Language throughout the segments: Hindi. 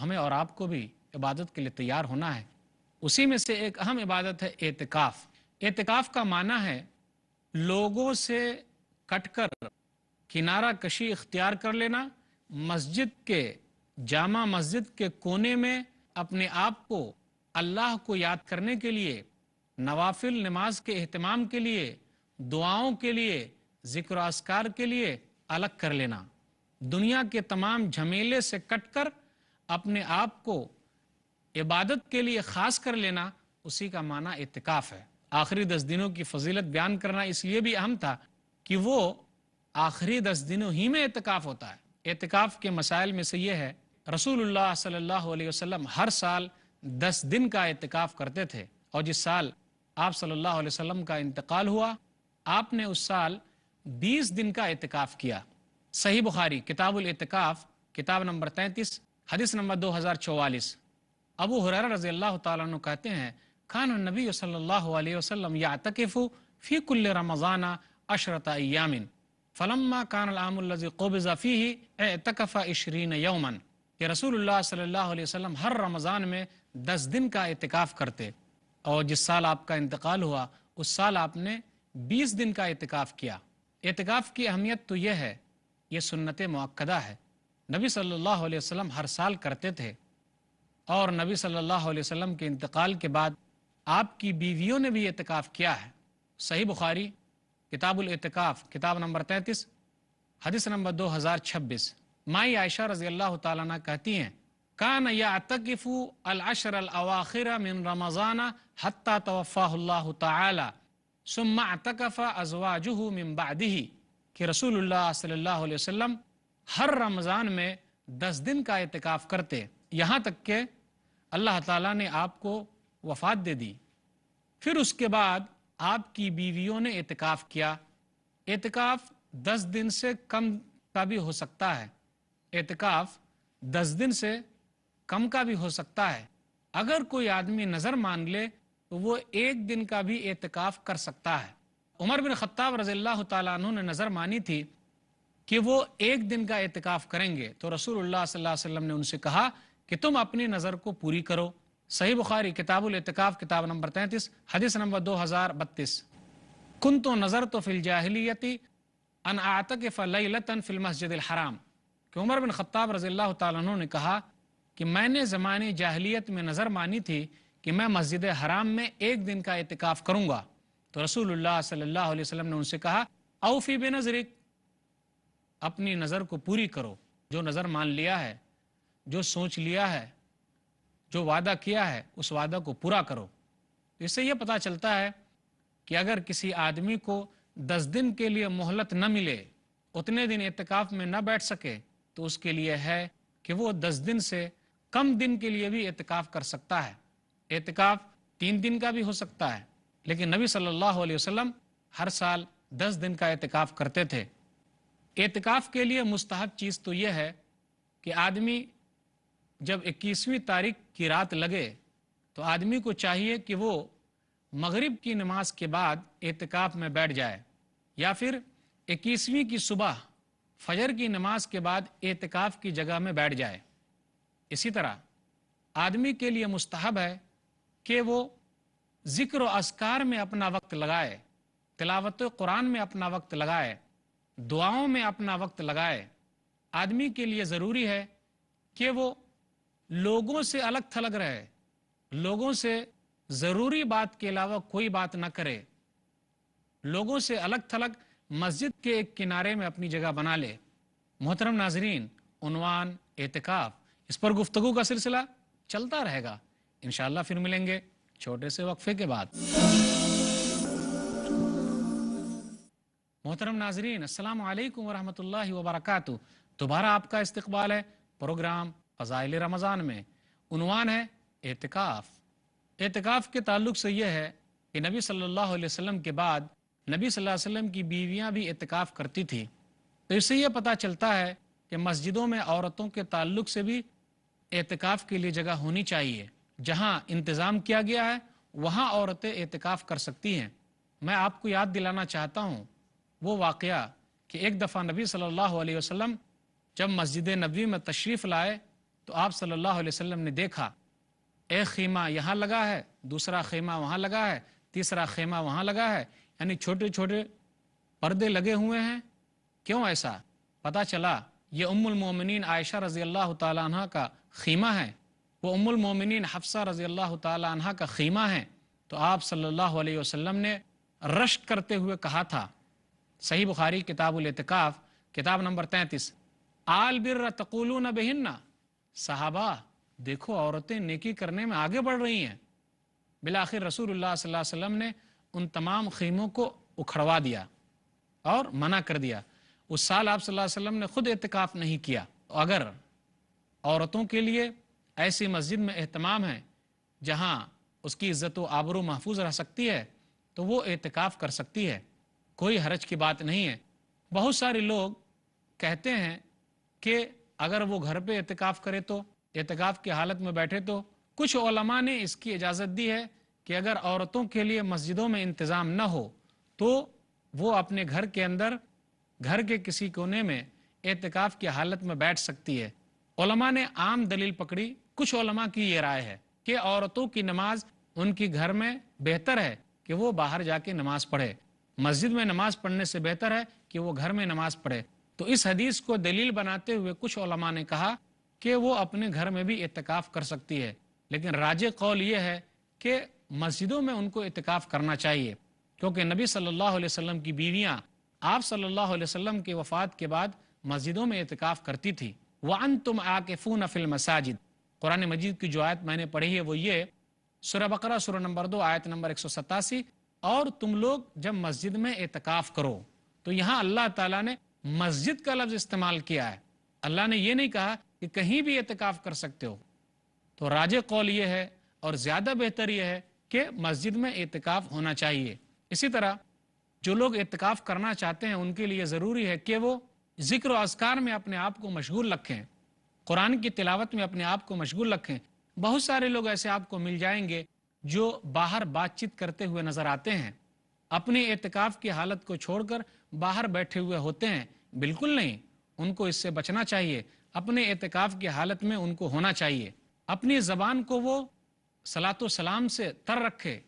हमें और आपको भी इबादत के लिए तैयार होना है उसी में से एक अहम इबादत है एतकाफ एतकाफ का माना है लोगों से कटकर किनारा कशी इख्तियार कर लेना मस्जिद के जामा मस्जिद के कोने में अपने आप को अल्लाह को याद करने के लिए नवाफिल नमाज के अहतमाम के लिए दुआओं के लिए जिक्र आस्कार के लिए अलग कर लेना दुनिया के तमाम झमेले से कटकर अपने आप को इबादत के लिए ख़ास कर लेना उसी का माना इतकाफ़ है आखिरी दस दिनों की फजीलत बयान करना इसलिए भी अहम था कि वो आखिरी दस दिनों ही में एहतिकाफ होता है एहतिकाफ के मसाइल में से यह है रसूलुल्लाह सल्लल्लाहु अलैहि वसल्लम हर साल दस दिन का एहतिकाफ करते थे और जिस साल आप सल्लल्लाहु अलैहि वसल्लम का इंतकाल हुआ आपने उस साल बीस दिन का एहतिकाफ किया सही बुखारी किताबुल एहतिकाफ किताब नंबर तैंतीस हदीस नंबर दो हज़ार चौवालीस अबू हुरर रजी अल्लाह तु कहते हैं खान नबी सल्लल्लाहु अलैहि वसल्लम फ़ी कुल रमज़ाना अशरत यामिन फ़लम्मा कान आमजी ही ए तकफ़ा इशरीन यौमन कि रसूल सल्लल्लाहु अलैहि वसल्लम हर रमज़ान में दस दिन का अहतिकाफ़ करते और जिस साल आपका इंतकाल हुआ उस साल आपने बीस दिन का अहतिकाफ किया एतकाफ़ की अहमियत तो यह है ये सुन्नत मक्दा है नबी सल्लल्लाहु अलैहि वसल्लम हर साल करते थे और नबी सल्लल्लाहु अलैहि वसल्लम के इंतकाल के बाद आपकी बीवियों ने भी एतकाफ़ किया है सही बुखारी किताबुल एतकाफ़ किताब नंबर तैंतीस हदीस नंबर दो हज़ार छब्बीस माई आयशा रजी अल्लाह ताला कहती हैं कान या तकफ़ू अलशर अवाखिर मिन रमज़ाना हती तोफ़ाल्ला तुम्मा तकफ़ा अजवाजह मिन बादही कि रसूल सल्ला वसम हर रमज़ान में दस दिन का एहतिकाफ करते यहाँ तक के अल्लाह ताला ने आपको वफात दे दी फिर उसके बाद आपकी बीवियों ने एहतिकाफ किया एहतिकाफ दस दिन से कम का भी हो सकता है एहतिकाफ दस दिन से कम का भी हो सकता है अगर कोई आदमी नज़र मान ले तो वो एक दिन का भी एहतिकाफ कर सकता है उमर बिन खत्ताब रजील्ला तु ने नज़र मानी थी कि वो एक दिन का एहतिकाफ करेंगे तो रसूलुल्लाह सल्लल्लाहु अलैहि वसल्लम ने उनसे कहा कि तुम अपनी नज़र को पूरी करो सही बुखारी किताबुल एहतिकाफ किताब नंबर 33 हदीस नंबर 2032 हज़ार कुन तो नज़र तो फिल जाहलीती अन आतक लैलतन फिल मस्जिद अल हराम कि उमर बिन खत्ताब रजी अल्लाह तआला ने कहा कि मैंने ज़माने जाहिलियत में नज़र मानी थी कि मैं मस्जिद हराम में एक दिन का एहतिकाफ करूंगा तो रसूलुल्लाह सल्लल्लाहु अलैहि वसल्लम ने उनसे कहा औफ़ी बिनजरिक अपनी नज़र को पूरी करो जो नज़र मान लिया है जो सोच लिया है जो वादा किया है उस वादा को पूरा करो इससे यह पता चलता है कि अगर किसी आदमी को दस दिन के लिए मोहलत न मिले उतने दिन एतकाफ़ में न बैठ सके तो उसके लिए है कि वो दस दिन से कम दिन के लिए भी एतकाफ़ कर सकता है एतकाफ़ तीन दिन का भी हो सकता है लेकिन नबी सल्लल्लाहु अलैहि वसल्लम हर साल दस दिन का एतकाफ़ करते थे एतकाफ के लिए मुस्तक चीज़ तो यह है कि आदमी जब 21वीं तारीख की रात लगे तो आदमी को चाहिए कि वो मगरिब की नमाज के बाद एतकाफ में बैठ जाए या फिर 21वीं की सुबह फजर की नमाज के बाद एतकाफ की जगह में बैठ जाए इसी तरह आदमी के लिए मुस्तहब है कि वो ज़िक्र असकार में अपना वक्त लगाए तिलावत कुरान में अपना वक्त लगाए दुआओं में अपना वक्त लगाए आदमी के लिए ज़रूरी है कि वो लोगों से अलग थलग रहे लोगों से ज़रूरी बात के अलावा कोई बात ना करे लोगों से अलग थलग मस्जिद के एक किनारे में अपनी जगह बना ले मोहतरम नाजरीन उनवान एहतिकाफ इस पर गुफ्तगु का सिलसिला चलता रहेगा इनशाला फिर मिलेंगे छोटे से वक्फे के बाद मोहतरम नाजरीन असलकम वरह वबरक दोबारा आपका इस्तबाल है प्रोग्राम फ़ज़ाइल रमज़ान में उनवान है एहतिकाफ़ एहतिकाफ़ के तल्ल से यह है कि नबी सल्लल्लाहु अलैहि वसल्लम के बाद नबी सल्लल्लाहु अलैहि वसल्लम की बीवियां भी एहतिकाफ़ करती थी तो इससे यह पता चलता है कि मस्जिदों में औरतों के ताल्लुक से भी एहतिकाफ़ के लिए जगह होनी चाहिए जहाँ इंतज़ाम किया गया है वहाँ औरतें एहतिकाफ़ कर सकती हैं मैं आपको याद दिलाना चाहता हूँ वो वाक़ कि एक दफ़ा नबी सल्लल्लाहु अलैहि वसल्लम जब मस्जिद नबी में तशरीफ़ लाए तो आप सल्लल्लाहु अलैहि वसल्लम ने देखा एक ख़ेमा यहाँ लगा है दूसरा खेमा वहाँ लगा है तीसरा ख़ेमा वहाँ लगा है यानी छोटे छोटे पर्दे लगे हुए हैं क्यों ऐसा पता चला ये उम्मुलमोमिन आयशा रज़ी अल्लाह तह का खेमा है वो उम्मुलमोमिन हफ्सा रज़ी अल्लाह तह का खीमा है तो आप सल्लल्लाहु अलैहि वसल्लम ने रश्क करते हुए कहा था सही बुखारी किताबुलतकाफ़ किताब नंबर तैंतीस आल बिर तकुलू न बेहिन्ना साहबा देखो औरतें नेकी करने में आगे बढ़ रही हैं बिलाखिर रसूल वसल्लम ने उन तमाम खीमों को उखड़वा दिया और मना कर दिया उस साल आप वसल्लम ने खुद एहतिकाफ नहीं किया अगर औरतों के लिए ऐसी मस्जिद में अहतमाम है जहाँ उसकी इज्जत व आबरू महफूज रह सकती है तो वो एहतिकाफ कर सकती है कोई हरज की बात नहीं है बहुत सारे लोग कहते हैं कि अगर वो घर पे एहतिकाफ करे तो एहतिकाफ की हालत में बैठे तो कुछ ओलमा ने इसकी इजाज़त दी है कि अगर औरतों के लिए मस्जिदों में इंतज़ाम न हो तो वो अपने घर के अंदर घर के किसी कोने में एहतिकाफ की हालत में बैठ सकती है ओलमा ने आम दलील पकड़ी कुछ ओलमा की ये राय है कि औरतों की नमाज उनकी घर में बेहतर है कि वो बाहर जाके नमाज पढ़े मस्जिद में नमाज पढ़ने से बेहतर है कि वो घर में नमाज पढ़े तो इस हदीस को दलील बनाते हुए कुछ ओलमा ने कहा कि वो अपने घर में भी इतकाफ कर सकती है लेकिन राज कौल ये है कि मस्जिदों में उनको इतकाफ करना चाहिए क्योंकि नबी सल्लल्लाहु अलैहि वसल्लम की बीवियां आप सल्लल्लाहु अलैहि वसल्लम के वफात के बाद मस्जिदों में इतकाफ करती थी वह अन तुम आकफून अफिल मसाजिद कुरान मजीद की जो आयत मैंने पढ़ी है वो ये सुरह बकरा सुरह नंबर दो आयत नंबर एक सौ सतासी और तुम लोग जब मस्जिद में एतकाफ करो तो यहाँ अल्लाह ताला ने मस्जिद का लफ्ज इस्तेमाल किया है अल्लाह ने यह नहीं कहा कि कहीं भी एतकाफ कर सकते हो तो राज कौल यह है और ज़्यादा बेहतर यह है कि मस्जिद में एतकाफ होना चाहिए इसी तरह जो लोग एतकाफ करना चाहते हैं उनके लिए ज़रूरी है कि वो जिक्र असकार में अपने आप को मशगूल रखें कुरान की तिलावत में अपने आप को मशगूल रखें बहुत सारे लोग ऐसे आपको मिल जाएंगे जो बाहर बातचीत करते हुए नजर आते हैं अपने एहतिकाफ की हालत को छोड़कर बाहर बैठे हुए होते हैं बिल्कुल नहीं उनको इससे बचना चाहिए अपने एहतिकाफ की हालत में उनको होना चाहिए अपनी जबान को वो सलात सलाम से तर रखे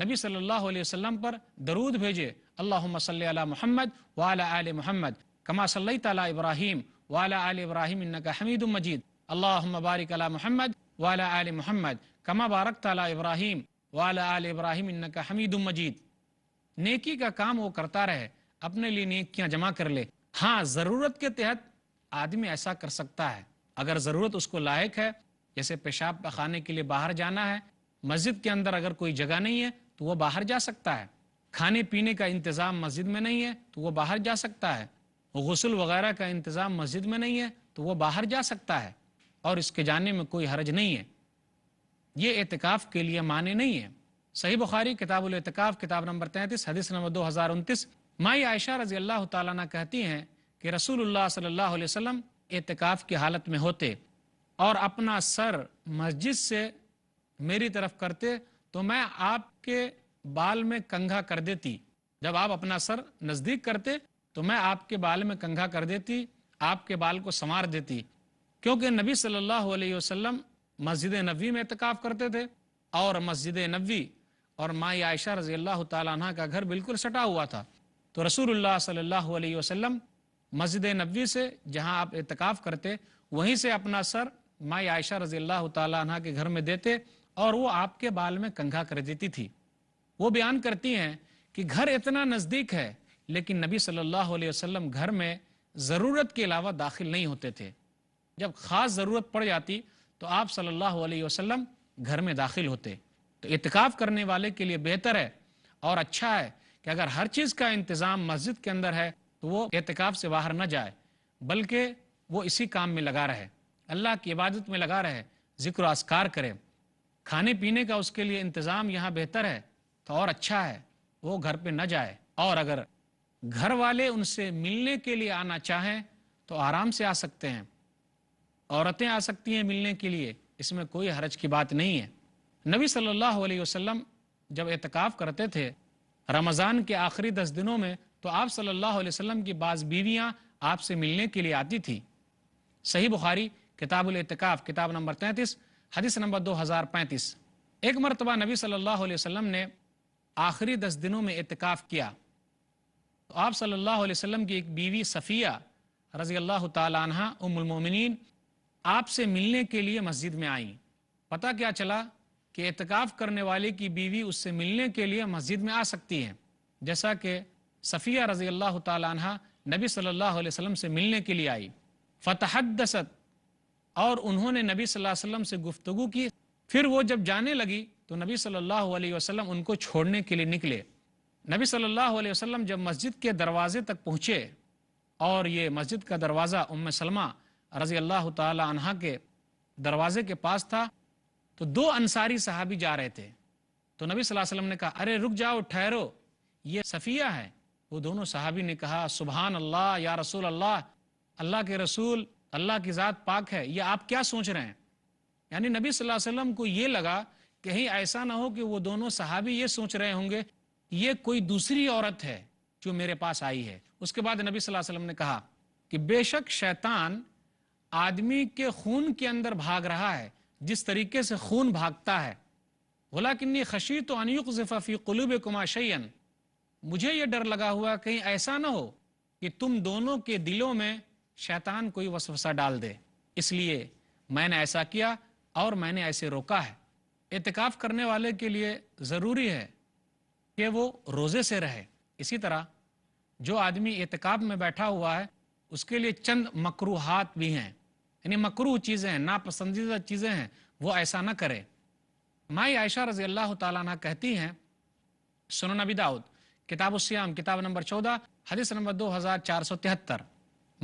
नबी सल्लल्लाहु अलैहि वसल्लम पर दरूद भेजे अल्लाह सल मोहम्मद वाला आल मोहम्मद कमा सल्ला इब्राहिम वाला आल इब्राहिम इनका हमीद मजीद अल्लाह मबारिक मोहम्मद वाला मोहम्मद कमा बारक इब्राहिम वाला मजीद नेकी का काम वो करता रहे अपने लिए नेकियां जमा कर ले हाँ ज़रूरत के तहत आदमी ऐसा कर सकता है अगर ज़रूरत उसको लायक है जैसे पेशाब खाने के लिए बाहर जाना है मस्जिद के अंदर अगर कोई जगह नहीं है तो वह बाहर जा सकता है खाने पीने का इंतज़ाम मस्जिद में नहीं है तो वह बाहर जा सकता है गसल वगैरह का इंतज़ाम मस्जिद में नहीं है तो वह बाहर जा सकता है और इसके जाने में कोई हरज नहीं है ये एहतिकाफ़ के लिए माने नहीं है सही बुखारी किताबुल एहतिकाफ़ किताब नंबर तैंतीस हदीस नंबर दो हज़ार उनतीस माई आयशा रजी अल्लाह ताला कहती हैं कि रसूलुल्लाह सल्लल्लाहु अलैहि वसल्लम एहतिकाफ़ की हालत में होते और अपना सर मस्जिद से मेरी तरफ करते तो मैं आपके बाल में कंघा कर देती जब आप अपना सर नज़दीक करते तो मैं आपके बाल में कंघा कर देती आपके बाल को संवार देती क्योंकि नबी सल्लल्लाहु अलैहि वसल्लम मस्जिद नबी में एहतिकाफ करते थे और मस्जिद नबी और माई आयशा रजी अल्लाह तह का घर बिल्कुल सटा हुआ था तो रसूल सल्लल्लाहु अलैहि वसल्लम मस्जिद नबी से जहाँ आप एहतिकाफ करते वहीं से अपना सर माई आयशा रजी अल्लाह तह के घर में देते और वो आपके बाल में कंघा कर देती थी वो बयान करती हैं कि घर इतना नज़दीक है लेकिन नबी सल्लल्लाहु अलैहि वसल्लम घर में ज़रूरत के अलावा दाखिल नहीं होते थे जब ख़ास ज़रूरत पड़ जाती तो आप सल्लल्लाहु अलैहि वसल्लम घर में दाखिल होते तो इतकाफ़ करने वाले के लिए बेहतर है और अच्छा है कि अगर हर चीज़ का इंतज़ाम मस्जिद के अंदर है तो वो एहतिकाफ़ से बाहर न जाए बल्कि वो इसी काम में लगा रहे अल्लाह की इबादत में लगा रहे ज़िक्र असकार करे खाने पीने का उसके लिए इंतज़ाम यहाँ बेहतर है तो और अच्छा है वो घर पे न जाए और अगर घर वाले उनसे मिलने के लिए आना चाहें तो आराम से आ सकते हैं औरतें आ सकती हैं मिलने के लिए इसमें कोई हरज की बात नहीं है नबी सल्लल्लाहु अलैहि वसल्लम जब एतकाफ़ करते थे रमज़ान के आखिरी दस दिनों में तो आप सल्लल्लाहु अलैहि वसल्लम की बाज़ बीवियाँ आपसे मिलने के लिए आती थी सही बुखारी किताबुल एतकाफ़ किताब नंबर तैंतीस हदीस नंबर दो हज़ार पैंतीस एक मरतबा नबी सल्लल्लाहु अलैहि वसल्लम ने आखिरी दस दिनों में एतकाफ़ किया तो आप सल्लल्लाहु अलैहि वसल्लम की एक बीवी सफ़िया रज़ी अल्लाह तहा आपसे मिलने के लिए मस्जिद में आई पता क्या चला कि एहतिकाफ़ करने वाले की बीवी उससे मिलने के लिए मस्जिद में आ सकती है जैसा कि सफ़िया रजी अल्लाह तहा नबी सल्लल्लाहु अलैहि वसल्लम से मिलने के लिए आई फ़तहदसत और उन्होंने नबी सल्लल्लाहु अलैहि वसल्लम से गुफ्तगु की फिर वो जब जाने लगी तो नबी सल्लल्लाहु अलैहि वसल्लम उनको छोड़ने के लिए निकले नबी सल्लल्लाहु अलैहि वसल्लम जब मस्जिद के दरवाजे तक पहुँचे और ये मस्जिद का दरवाज़ा उम सलमा रजी अल्लाह तहा के दरवाजे के पास था तो दो अंसारी साहबी जा रहे थे तो नबी सल्लल्लाहु अलैहि वसल्लम ने कहा अरे रुक जाओ ठहरो ये सफ़िया है वो दोनों साहबी ने कहा सुबहान अल्लाह या रसूल अल्लाह अल्लाह के रसूल अल्लाह की ज़ात पाक है ये आप क्या सोच रहे हैं यानी नबी सल्लल्लाहु अलैहि वसल्लम को ये लगा कहीं ऐसा ना हो कि वो दोनों साहबी ये सोच रहे होंगे ये कोई दूसरी औरत है जो मेरे पास आई है उसके बाद नबी सल्लल्लाहु अलैहि वसल्लम ने कहा कि बेशक शैतान आदमी के खून के अंदर भाग रहा है जिस तरीके से खून भागता है भोला किन्नी खशी तो अनयुक जफाफी कुलूब कुमाशयन मुझे ये डर लगा हुआ कहीं ऐसा ना हो कि तुम दोनों के दिलों में शैतान कोई वसवसा डाल दे इसलिए मैंने ऐसा किया और मैंने ऐसे रोका है एहतिकाफ करने वाले के लिए ज़रूरी है कि वो रोज़े से रहे इसी तरह जो आदमी एहतिकाब में बैठा हुआ है उसके लिए चंद मकरूहात भी हैं यानी मकरू चीज़ें हैं नापसंदीदा चीज़ें हैं वो ऐसा ना करें माई आयशा रजी अल्लाह तला कहती हैं सुनो नबी दाऊद किताब उस्याम किताब नंबर चौदह हदीस नंबर दो हज़ार चार सौ तिहत्तर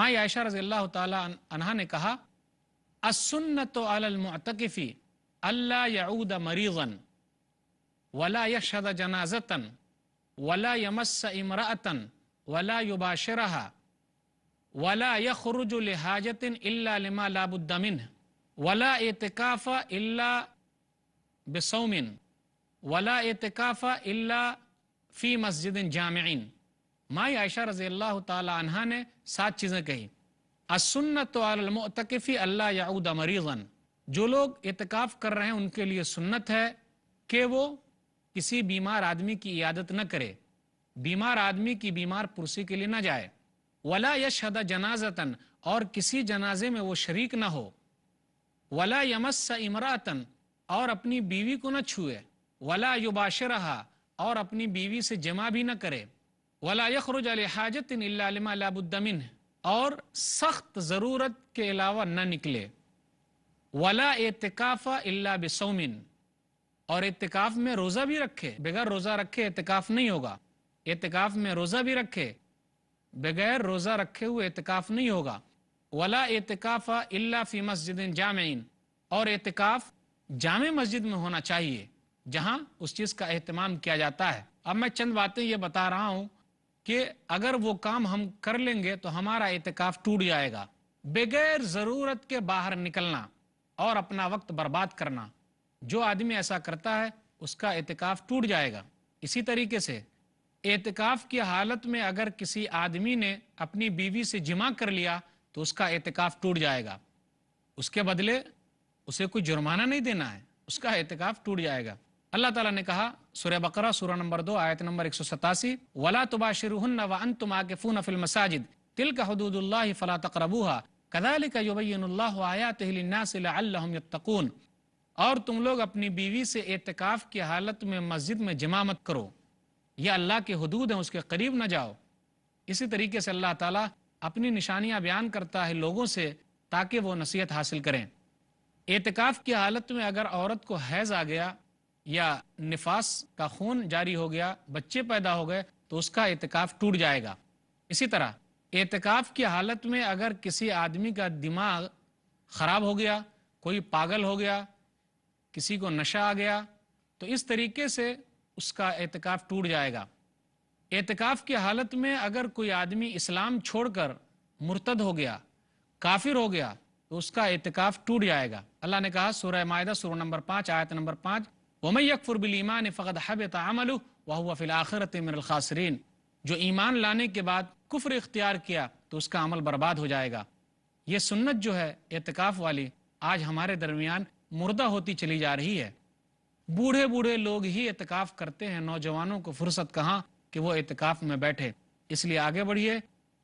माई आयशा रजी अल्लाह तहा ने कहा असुन्न तो अलमतकफ़ी अल्लाह याऊद मरीज़न वला यशद जनाजतन वला यमस इमरातन वला युबाशरहा वला बसौमिन वला फ़ी मस्जिद माई तहा ने सात चीज़ें कही असन्नत अल्लाह याऊद मरीज़न जो लोग एतकाफ़ कर रहे हैं उनके लिए सुन्नत है कि वो किसी बीमार आदमी की इयादत न करे बीमार आदमी की बीमार पुरसी के लिए ना जाए वला यशद जनाजतन और किसी जनाजे में वो शरीक ना हो वला यमस इमरातन और अपनी बीवी को ना छुए वला युबाश रहा और अपनी बीवी से जमा भी ना करे वला यखरुज हाजत लाबुद्दमिन और सख्त ज़रूरत के अलावा न निकले वला एतकाफ़ा अल्ला बसौमिन और एतकाफ़ में रोज़ा भी रखे बगैर रोज़ा रखे एतकाफ़ नहीं होगा एतकाफ़ में रोज़ा भी रखे बगैर रोज़ा रखे हुए एहतिकाफ नहीं होगा वला एहतिकाफा इल्ला फ़ी मस्जिद जामिन और एहतिकाफ जामे मस्जिद में होना चाहिए जहां उस चीज़ का एहतमाम किया जाता है अब मैं चंद बातें ये बता रहा हूं कि अगर वो काम हम कर लेंगे तो हमारा एहतिकाफ टूट जाएगा बगैर ज़रूरत के बाहर निकलना और अपना वक्त बर्बाद करना जो आदमी ऐसा करता है उसका एहतिकाफ टूट जाएगा इसी तरीके से एहतिकाफ की हालत में अगर किसी आदमी ने अपनी बीवी से जिमा कर लिया तो उसका एहतिकाफ टूट जाएगा उसके बदले उसे कोई जुर्माना नहीं देना है उसका एहतिकाफ टूट जाएगा अल्लाह ताला ने कहा सूर्य बकरा सूर्य नंबर दो आयत नंबर एक सौ सतासी वला तुबा व अन तुम आकेफून फिल मसाजिद तिल का हदूदुल्ला फला तकरबूहा कदाल का युबैनकून और तुम लोग अपनी बीवी से एहतिकाफ की हालत में मस्जिद में जमा मत करो ये अल्लाह के हदूद हैं उसके करीब ना जाओ इसी तरीके से अल्लाह ताला अपनी निशानियां बयान करता है लोगों से ताकि वो नसीहत हासिल करें एहतिकाफ की हालत में अगर औरत को हैज़ आ गया या निफास का खून जारी हो गया बच्चे पैदा हो गए तो उसका एतकाफ़ टूट जाएगा इसी तरह एहतिकाफ की हालत में अगर किसी आदमी का दिमाग ख़राब हो गया कोई पागल हो गया किसी को नशा आ गया तो इस तरीके से उसका एहतिकाफ टूट जाएगा एहतिकाफ की हालत में अगर कोई आदमी इस्लाम छोड़कर मुर्तद हो गया काफिर हो गया तो उसका एहतिकाफ टूट जाएगा अल्लाह ने कहा सूरह मायदा सूर नंबर पांच आयत नंबर पाँच वमई यकफुरबिलईमान फ़कत हबत अमल वह फिल आखिरत मिनखासरीन जो ईमान लाने के बाद कुफर इख्तियार किया तो उसका अमल बर्बाद हो जाएगा ये सुन्नत जो है एहतिकाफ वाली आज हमारे दरमियान मुर्दा होती चली जा रही है बूढ़े बूढ़े लोग ही एतकाफ करते हैं नौजवानों को फुर्सत कहाँ कि वो एतकाफ में बैठे इसलिए आगे बढ़िए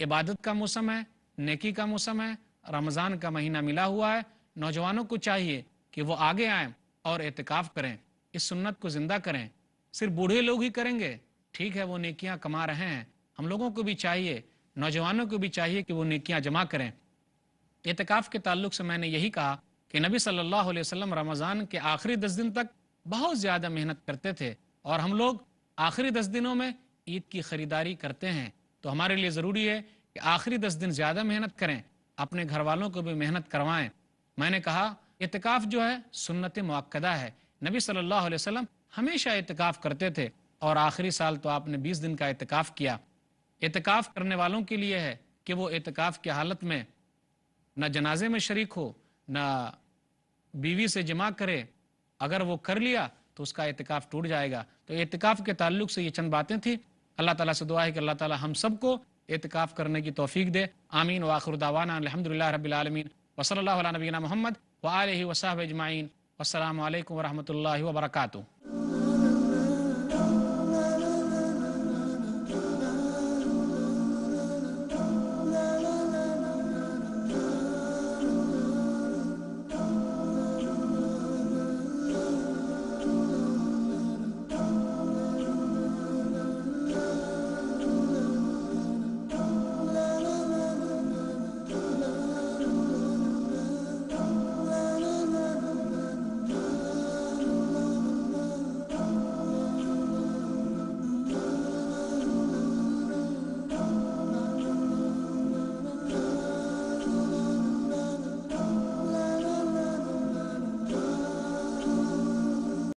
इबादत का मौसम है नेकी का मौसम है रमज़ान का महीना मिला हुआ है नौजवानों को चाहिए कि वो आगे आए और एहतिकाफ करें इस सुन्नत को ज़िंदा करें सिर्फ बूढ़े लोग ही करेंगे ठीक है वो नेकियां कमा रहे हैं हम लोगों को भी चाहिए नौजवानों को भी चाहिए कि वो नेकियां जमा करें एहतिकाफ़ के ताल्लुक से मैंने यही कहा कि नबी सल्लल्लाहु अलैहि वसल्लम रमज़ान के आखिरी दस दिन तक बहुत ज़्यादा मेहनत करते थे और हम लोग आखिरी दस दिनों में ईद की खरीदारी करते हैं तो हमारे लिए ज़रूरी है कि आखिरी दस दिन ज़्यादा मेहनत करें अपने घर वालों को भी मेहनत करवाएं मैंने कहा इतकाफ़ जो है सुन्नत मक्दा है नबी सल्लल्लाहु अलैहि वसल्लम हमेशा इतकाफ़ करते थे और आखिरी साल तो आपने 20 दिन का इतकाफ़ किया इतकाफ़ करने वालों के लिए है कि वो इतकाफ़ की हालत में ना जनाजे में शरीक हो ना बीवी से जमा करे अगर वो कर लिया तो उसका एहतिकाफ टूट जाएगा तो एहतिकाफ के ताल्लुक से ये चंद बातें थी अल्लाह ताला से दुआ है कि अल्लाह ताला हम सबको एहतिकाफ करने की तोफीक दे आमीन वाखर दावाना अलहमदिल्ला रबीआलमीन वसल नबीना मोहम्मद वाल वसाब अजमाइन असल वरहमल वर्का